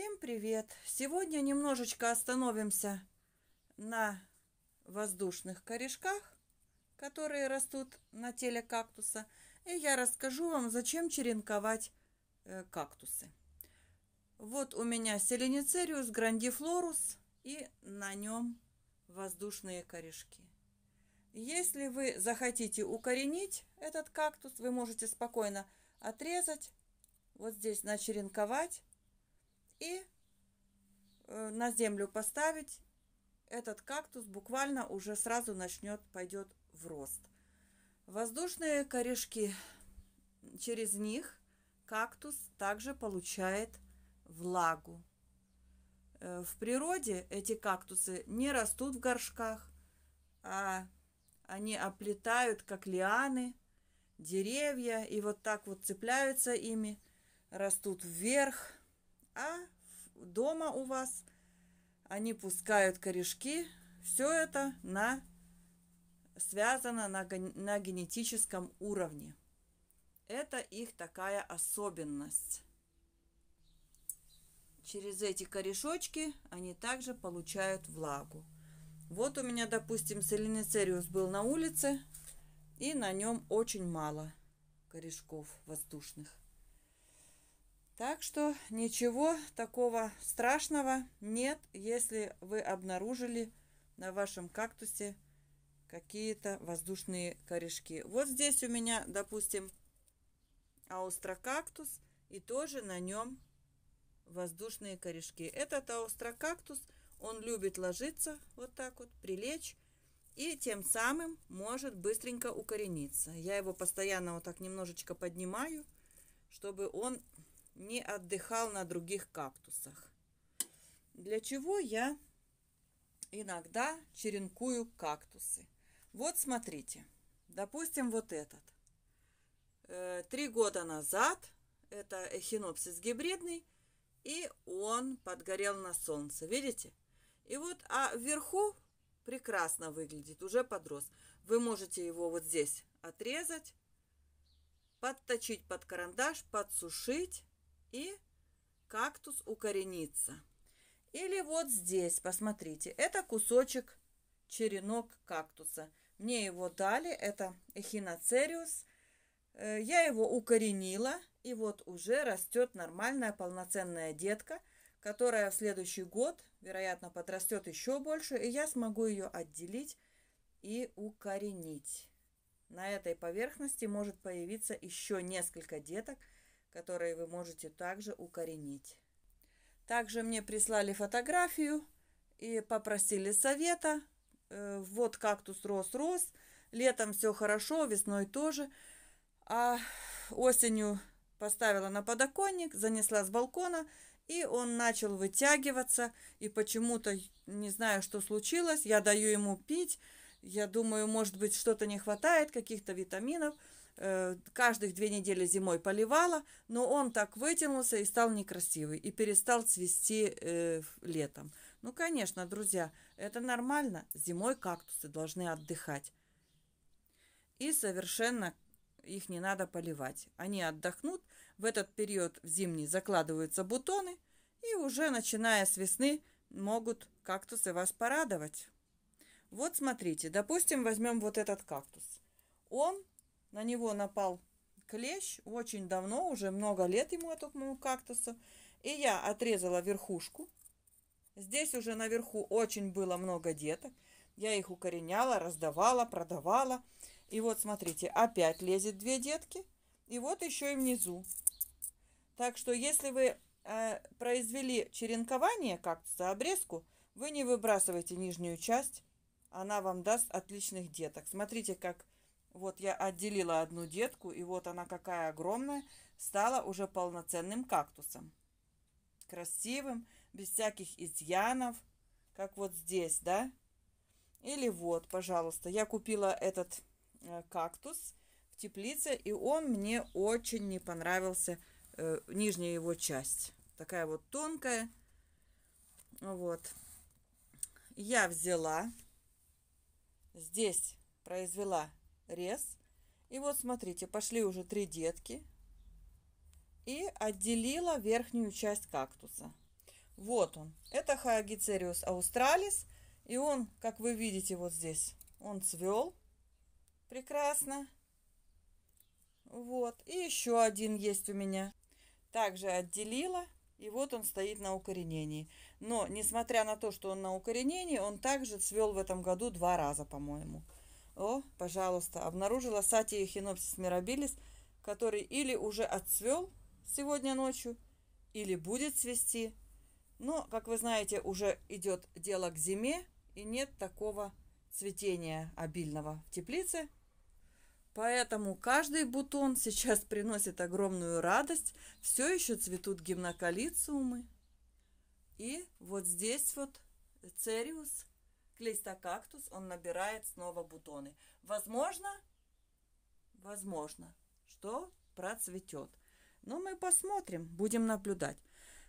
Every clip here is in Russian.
Всем привет! Сегодня немножечко остановимся на воздушных корешках, которые растут на теле кактуса. И я расскажу вам, зачем черенковать э, кактусы. Вот у меня селеницериус грандифлорус и на нем воздушные корешки. Если вы захотите укоренить этот кактус, вы можете спокойно отрезать, вот здесь начеренковать и э, на землю поставить, этот кактус буквально уже сразу начнет, пойдет в рост. Воздушные корешки, через них кактус также получает влагу. Э, в природе эти кактусы не растут в горшках, а они оплетают, как лианы, деревья, и вот так вот цепляются ими, растут вверх – а дома у вас они пускают корешки. Все это на, связано на, на генетическом уровне. Это их такая особенность. Через эти корешочки они также получают влагу. Вот у меня, допустим, селенецериус был на улице, и на нем очень мало корешков воздушных. Так что ничего такого страшного нет, если вы обнаружили на вашем кактусе какие-то воздушные корешки. Вот здесь у меня, допустим, аустрокактус, и тоже на нем воздушные корешки. Этот аустрокактус, он любит ложиться вот так вот, прилечь, и тем самым может быстренько укорениться. Я его постоянно вот так немножечко поднимаю, чтобы он не отдыхал на других кактусах. Для чего я иногда черенкую кактусы. Вот смотрите, допустим, вот этот. Э, три года назад, это эхинопсис гибридный, и он подгорел на солнце, видите? И вот, а вверху прекрасно выглядит, уже подрос. Вы можете его вот здесь отрезать, подточить под карандаш, подсушить, и кактус укоренится. Или вот здесь, посмотрите, это кусочек черенок кактуса. Мне его дали, это эхиноцериус. Э, я его укоренила, и вот уже растет нормальная полноценная детка, которая в следующий год, вероятно, подрастет еще больше, и я смогу ее отделить и укоренить. На этой поверхности может появиться еще несколько деток, которые вы можете также укоренить. Также мне прислали фотографию и попросили совета. Э, вот кактус рос-рос. Летом все хорошо, весной тоже. А осенью поставила на подоконник, занесла с балкона, и он начал вытягиваться. И почему-то, не знаю, что случилось, я даю ему пить. Я думаю, может быть, что-то не хватает, каких-то витаминов – Э, каждых две недели зимой поливала, но он так вытянулся и стал некрасивый, и перестал цвести э, летом. Ну, конечно, друзья, это нормально, зимой кактусы должны отдыхать. И совершенно их не надо поливать. Они отдохнут, в этот период в зимний закладываются бутоны, и уже начиная с весны могут кактусы вас порадовать. Вот смотрите, допустим, возьмем вот этот кактус. Он на него напал клещ. Очень давно, уже много лет ему этому кактусу. И я отрезала верхушку. Здесь уже наверху очень было много деток. Я их укореняла, раздавала, продавала. И вот смотрите, опять лезет две детки. И вот еще и внизу. Так что если вы э, произвели черенкование кактуса, обрезку, вы не выбрасывайте нижнюю часть. Она вам даст отличных деток. Смотрите, как вот я отделила одну детку, и вот она какая огромная, стала уже полноценным кактусом. Красивым, без всяких изъянов, как вот здесь, да? Или вот, пожалуйста, я купила этот э, кактус в теплице, и он мне очень не понравился, э, нижняя его часть. Такая вот тонкая. Вот. Я взяла, здесь произвела рез. И вот смотрите, пошли уже три детки. И отделила верхнюю часть кактуса. Вот он. Это хаогицериус аустралис. И он, как вы видите вот здесь, он цвел прекрасно. Вот. И еще один есть у меня. Также отделила. И вот он стоит на укоренении. Но, несмотря на то, что он на укоренении, он также цвел в этом году два раза, по-моему. О, пожалуйста, обнаружила Сатия хинопсис мирабилис, который или уже отцвел сегодня ночью, или будет цвести. Но, как вы знаете, уже идет дело к зиме, и нет такого цветения обильного в теплице. Поэтому каждый бутон сейчас приносит огромную радость. Все еще цветут гимнокалициумы. И вот здесь вот цериус – Листа кактус он набирает снова бутоны. Возможно, возможно, что процветет. Но ну, мы посмотрим, будем наблюдать.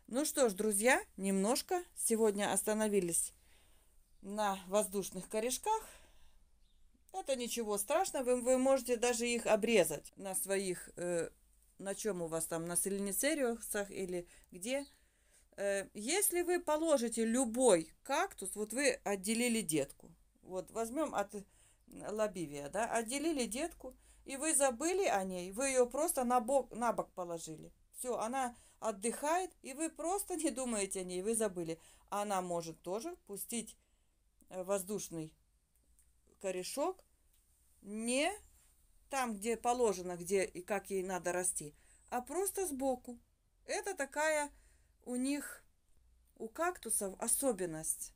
Ну что ж, друзья, немножко сегодня остановились на воздушных корешках. Это ничего страшного, вы, вы можете даже их обрезать на своих, э, на чем у вас там, на сельницериусах или где. Э, если вы положите любой кактус, вот вы отделили детку, вот возьмем от лобивия, да, отделили детку, и вы забыли о ней, вы ее просто на бок, на бок положили. Все, она отдыхает, и вы просто не думаете о ней, вы забыли. Она может тоже пустить э, воздушный корешок не там, где положено, где и как ей надо расти, а просто сбоку. Это такая у них, у кактусов особенность.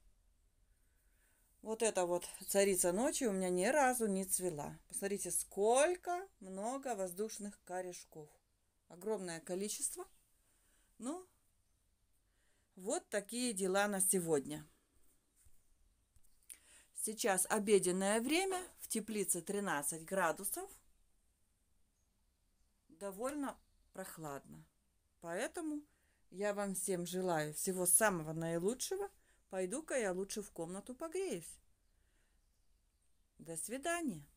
Вот эта вот царица ночи у меня ни разу не цвела. Посмотрите, сколько много воздушных корешков. Огромное количество. Ну, вот такие дела на сегодня. Сейчас обеденное время, в теплице 13 градусов. Довольно прохладно. Поэтому я вам всем желаю всего самого наилучшего. Пойду-ка я лучше в комнату погреюсь. До свидания.